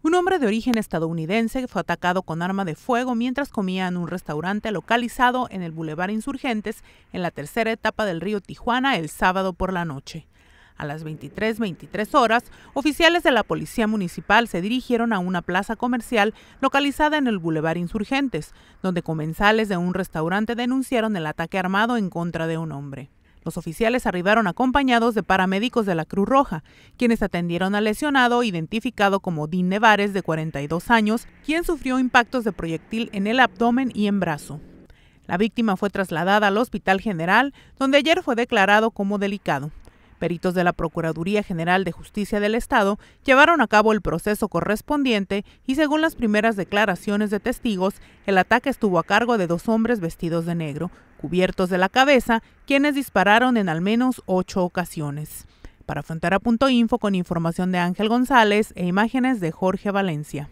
Un hombre de origen estadounidense fue atacado con arma de fuego mientras comía en un restaurante localizado en el Boulevard Insurgentes en la tercera etapa del río Tijuana el sábado por la noche. A las 23:23 23 horas, oficiales de la Policía Municipal se dirigieron a una plaza comercial localizada en el Boulevard Insurgentes, donde comensales de un restaurante denunciaron el ataque armado en contra de un hombre. Los oficiales arribaron acompañados de paramédicos de la Cruz Roja, quienes atendieron al lesionado identificado como Dean Nevares de 42 años, quien sufrió impactos de proyectil en el abdomen y en brazo. La víctima fue trasladada al Hospital General, donde ayer fue declarado como delicado. Peritos de la Procuraduría General de Justicia del Estado llevaron a cabo el proceso correspondiente y según las primeras declaraciones de testigos, el ataque estuvo a cargo de dos hombres vestidos de negro, cubiertos de la cabeza, quienes dispararon en al menos ocho ocasiones. Para info con información de Ángel González e imágenes de Jorge Valencia.